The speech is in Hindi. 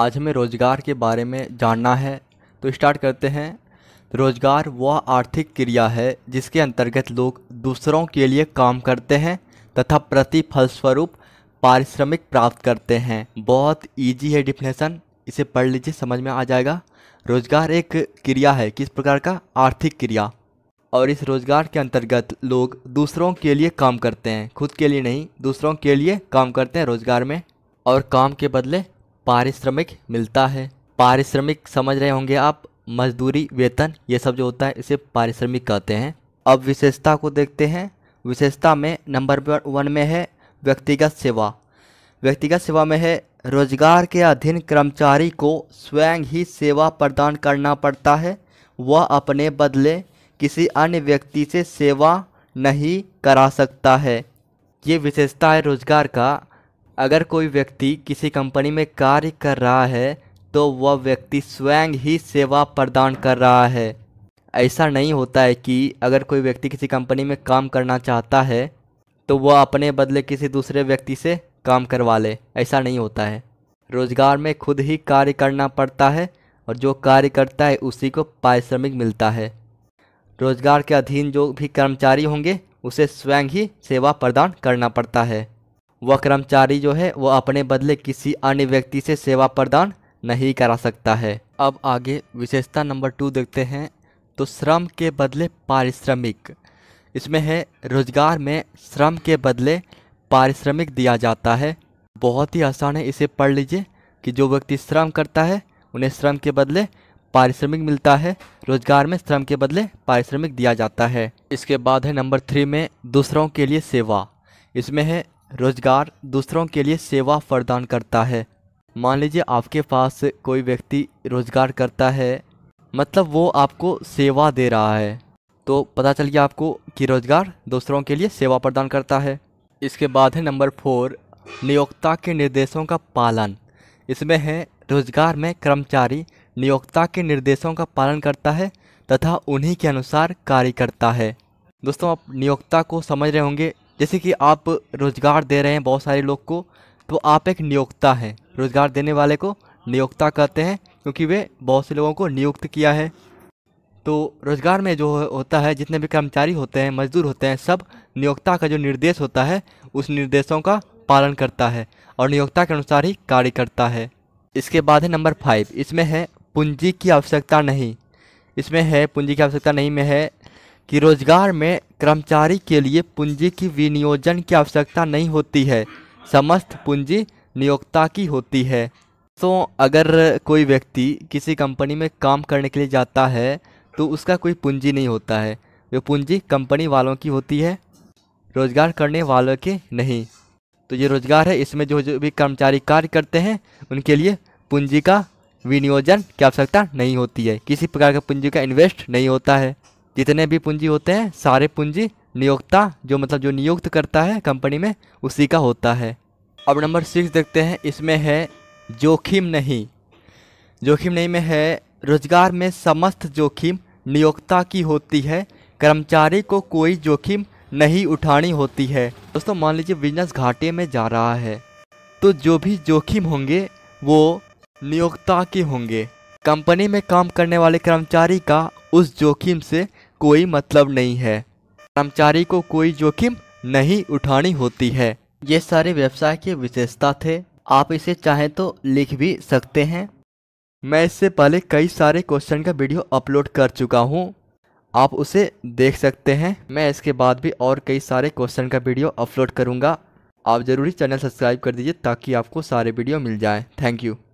आज हमें रोजगार के बारे में जानना है तो स्टार्ट करते हैं रोजगार वह आर्थिक क्रिया है जिसके अंतर्गत लोग दूसरों के लिए काम करते हैं तथा प्रतिफलस्वरूप पारिश्रमिक प्राप्त करते हैं बहुत ईजी है डिफिनेशन इसे पढ़ लीजिए समझ में आ जाएगा रोजगार एक क्रिया है किस प्रकार का आर्थिक क्रिया और इस रोजगार के अंतर्गत लोग दूसरों के लिए काम करते हैं खुद के लिए नहीं दूसरों के लिए काम करते हैं रोजगार में और काम के बदले पारिश्रमिक मिलता है पारिश्रमिक समझ रहे होंगे आप मजदूरी वेतन ये सब जो होता है इसे पारिश्रमिक कहते हैं अब विशेषता को देखते हैं विशेषता में नंबर वन में है व्यक्तिगत सेवा व्यक्तिगत सेवा में है रोजगार के अधीन कर्मचारी को स्वयं ही सेवा प्रदान करना पड़ता है वह अपने बदले किसी अन्य व्यक्ति से सेवा नहीं करा सकता है ये विशेषता है रोजगार का अगर कोई व्यक्ति किसी कंपनी में कार्य कर रहा है तो वह व्यक्ति स्वयं ही सेवा प्रदान कर रहा है ऐसा नहीं होता है कि अगर कोई व्यक्ति किसी कंपनी में काम करना चाहता है तो वह अपने बदले किसी दूसरे व्यक्ति से काम करवा ले ऐसा नहीं होता है रोज़गार में खुद ही कार्य करना पड़ता है और जो कार्य करता है उसी को पारिश्रमिक मिलता है रोज़गार के अधीन जो भी कर्मचारी होंगे उसे स्वयं ही सेवा प्रदान करना पड़ता है वह कर्मचारी जो है वो अपने बदले किसी अन्य व्यक्ति से सेवा प्रदान नहीं करा सकता है अब आगे विशेषता नंबर टू देखते हैं तो श्रम के बदले पारिश्रमिक इसमें है रोजगार में श्रम के बदले पारिश्रमिक दिया जाता है बहुत ही आसान है इसे पढ़ लीजिए कि जो व्यक्ति श्रम करता है उन्हें श्रम के बदले पारिश्रमिक मिलता है रोजगार में श्रम के बदले पारिश्रमिक दिया जाता है इसके बाद है नंबर थ्री में दूसरों के लिए सेवा इसमें है रोजगार दूसरों के लिए सेवा प्रदान करता है मान लीजिए आपके पास कोई व्यक्ति रोजगार करता है मतलब वो आपको सेवा दे रहा है तो पता चल गया आपको कि रोजगार दूसरों के लिए सेवा प्रदान करता है इसके बाद है नंबर फोर नियोक्ता के निर्देशों का पालन इसमें है रोजगार में कर्मचारी नियोक्ता के निर्देशों का पालन करता है तथा उन्हीं के अनुसार कार्य करता है दोस्तों आप नियोक्ता को समझ रहे होंगे जैसे कि आप रोज़गार दे रहे हैं बहुत सारे लोग को तो आप एक नियोक्ता हैं रोज़गार देने वाले को नियोक्ता कहते हैं क्योंकि वे बहुत से लोगों को नियुक्त किया है तो रोज़गार में जो होता है जितने भी कर्मचारी होते हैं मजदूर होते हैं सब नियोक्ता का जो निर्देश होता है उस निर्देशों का पालन करता है और नियोक्ता के अनुसार ही कार्य करता है इसके बाद है नंबर फाइव इसमें है पूंजी की आवश्यकता नहीं इसमें है पूंजी की आवश्यकता नहीं में है कि रोजगार में कर्मचारी के लिए पूंजी की विनियोजन की आवश्यकता नहीं होती है समस्त पूंजी नियोक्ता की होती है तो अगर कोई व्यक्ति किसी कंपनी में काम करने के लिए जाता है तो उसका कोई पूंजी नहीं होता है वो पूंजी कंपनी वालों की होती है रोजगार करने वालों के नहीं तो ये रोजगार है इसमें जो जो भी कर्मचारी कार्य करते हैं उनके लिए पूंजी का विनियोजन की आवश्यकता नहीं होती है किसी प्रकार का पूंजी का इन्वेस्ट नहीं होता है जितने भी पूंजी होते हैं सारे पूंजी नियोक्ता जो मतलब जो नियुक्त करता है कंपनी में उसी का होता है अब नंबर सिक्स देखते हैं इसमें है जोखिम नहीं जोखिम नहीं में है रोजगार में समस्त जोखिम नियोक्ता की होती है कर्मचारी को कोई जोखिम नहीं उठानी होती है दोस्तों मान लीजिए बिजनेस घाटे में जा रहा है तो जो भी जोखिम होंगे वो नियोक्ता के होंगे कंपनी में काम करने वाले कर्मचारी का उस जोखिम से कोई मतलब नहीं है कर्मचारी को कोई जोखिम नहीं उठानी होती है ये सारे व्यवसाय की विशेषता थे आप इसे चाहें तो लिख भी सकते हैं मैं इससे पहले कई सारे क्वेश्चन का वीडियो अपलोड कर चुका हूँ आप उसे देख सकते हैं मैं इसके बाद भी और कई सारे क्वेश्चन का वीडियो अपलोड करूँगा आप ज़रूरी चैनल सब्सक्राइब कर दीजिए ताकि आपको सारे वीडियो मिल जाएँ थैंक यू